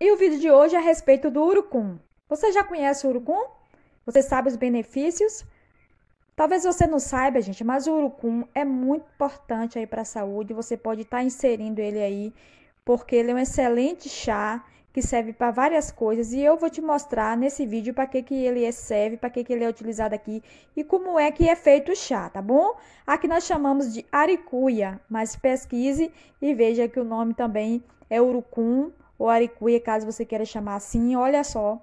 E o vídeo de hoje é a respeito do urucum. Você já conhece o urucum? Você sabe os benefícios? Talvez você não saiba, gente, mas o urucum é muito importante aí para a saúde. Você pode estar tá inserindo ele aí, porque ele é um excelente chá que serve para várias coisas e eu vou te mostrar nesse vídeo para que, que ele é, serve, para que, que ele é utilizado aqui e como é que é feito o chá, tá bom? Aqui nós chamamos de aricuia, mas pesquise e veja que o nome também é urucum ou aricuia, caso você queira chamar assim. Olha só,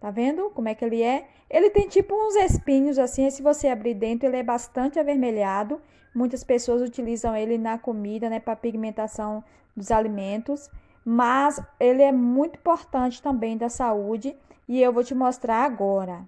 tá vendo como é que ele é? Ele tem tipo uns espinhos assim, e se você abrir dentro, ele é bastante avermelhado. Muitas pessoas utilizam ele na comida, né, para pigmentação dos alimentos, mas ele é muito importante também da saúde e eu vou te mostrar agora.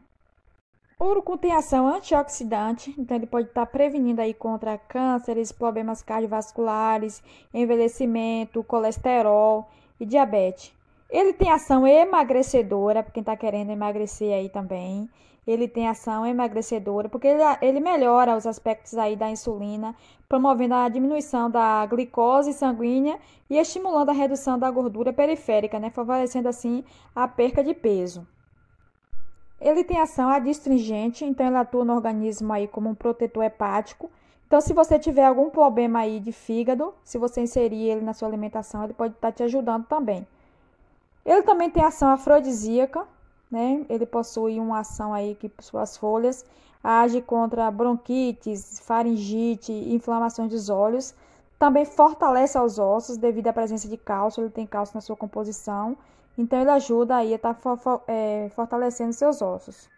O urucu tem ação antioxidante, então ele pode estar prevenindo aí contra cânceres, problemas cardiovasculares, envelhecimento, colesterol e diabetes. Ele tem ação emagrecedora, para quem está querendo emagrecer aí também. Ele tem ação emagrecedora, porque ele, ele melhora os aspectos aí da insulina, promovendo a diminuição da glicose sanguínea e estimulando a redução da gordura periférica, né? Favorecendo assim a perca de peso. Ele tem ação adstringente, então ele atua no organismo aí como um protetor hepático então, se você tiver algum problema aí de fígado, se você inserir ele na sua alimentação, ele pode estar tá te ajudando também. Ele também tem ação afrodisíaca, né? Ele possui uma ação aí que suas folhas age contra bronquites, faringite, inflamações dos olhos. Também fortalece os ossos devido à presença de cálcio, ele tem cálcio na sua composição. Então, ele ajuda aí a estar tá é, fortalecendo seus ossos.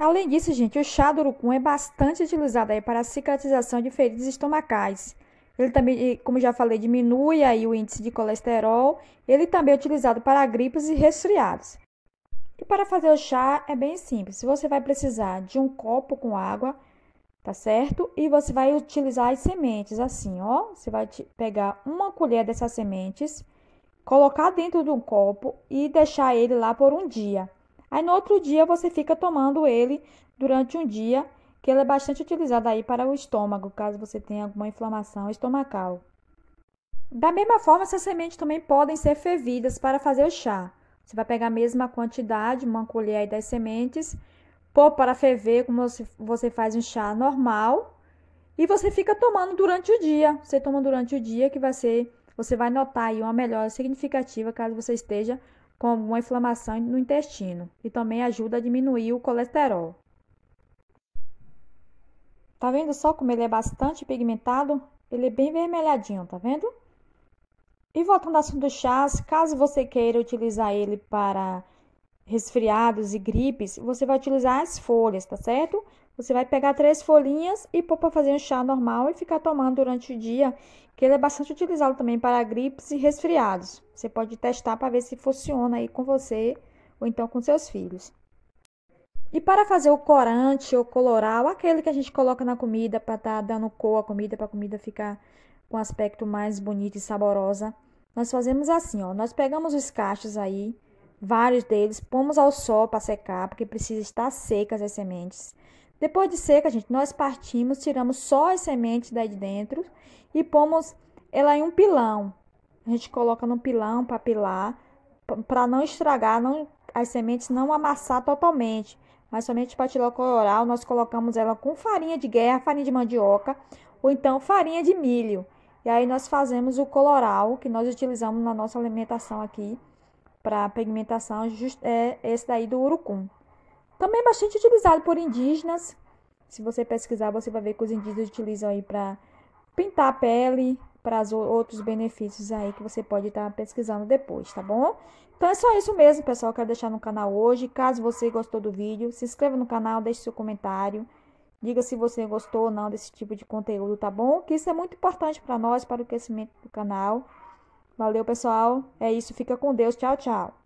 Além disso, gente, o chá do urucum é bastante utilizado aí para a cicatrização de feridas estomacais. Ele também, como já falei, diminui aí o índice de colesterol. Ele também é utilizado para gripes e resfriados. E para fazer o chá é bem simples. Você vai precisar de um copo com água, tá certo? E você vai utilizar as sementes assim, ó. Você vai pegar uma colher dessas sementes, colocar dentro de um copo e deixar ele lá por um dia. Aí no outro dia você fica tomando ele durante um dia, que ele é bastante utilizado aí para o estômago, caso você tenha alguma inflamação estomacal. Da mesma forma, essas sementes também podem ser fervidas para fazer o chá. Você vai pegar a mesma quantidade, uma colher aí das sementes, pôr para ferver como você faz um chá normal e você fica tomando durante o dia. Você toma durante o dia que vai ser, você vai notar aí uma melhora significativa caso você esteja como uma inflamação no intestino, e também ajuda a diminuir o colesterol. Tá vendo só como ele é bastante pigmentado? Ele é bem vermelhadinho, tá vendo? E voltando ao assunto do chás, caso você queira utilizar ele para resfriados e gripes, você vai utilizar as folhas, tá certo? Você vai pegar três folhinhas e pôr para fazer um chá normal e ficar tomando durante o dia, que ele é bastante utilizado também para gripes e resfriados. Você pode testar para ver se funciona aí com você ou então com seus filhos. E para fazer o corante ou coloral, aquele que a gente coloca na comida para estar tá dando cor à comida, para a comida ficar com um aspecto mais bonito e saborosa, nós fazemos assim, ó. Nós pegamos os cachos aí, vários deles, pomos ao sol para secar, porque precisa estar secas as sementes. Depois de seca, gente, nós partimos, tiramos só as sementes daí de dentro e pomos ela em um pilão. A gente coloca no pilão para pilar, para não estragar, não, as sementes não amassar totalmente. Mas somente para tirar o coloral, nós colocamos ela com farinha de guerra, farinha de mandioca ou então farinha de milho. E aí nós fazemos o coloral que nós utilizamos na nossa alimentação aqui para pigmentação é, é esse daí do urucum. Também é bastante utilizado por indígenas. Se você pesquisar, você vai ver que os indígenas utilizam aí para pintar a pele, para os outros benefícios aí que você pode estar tá pesquisando depois, tá bom? Então é só isso mesmo, pessoal, quero deixar no canal hoje. Caso você gostou do vídeo, se inscreva no canal, deixe seu comentário. Diga se você gostou ou não desse tipo de conteúdo, tá bom? Que isso é muito importante para nós, para o crescimento do canal. Valeu, pessoal. É isso. Fica com Deus. Tchau, tchau.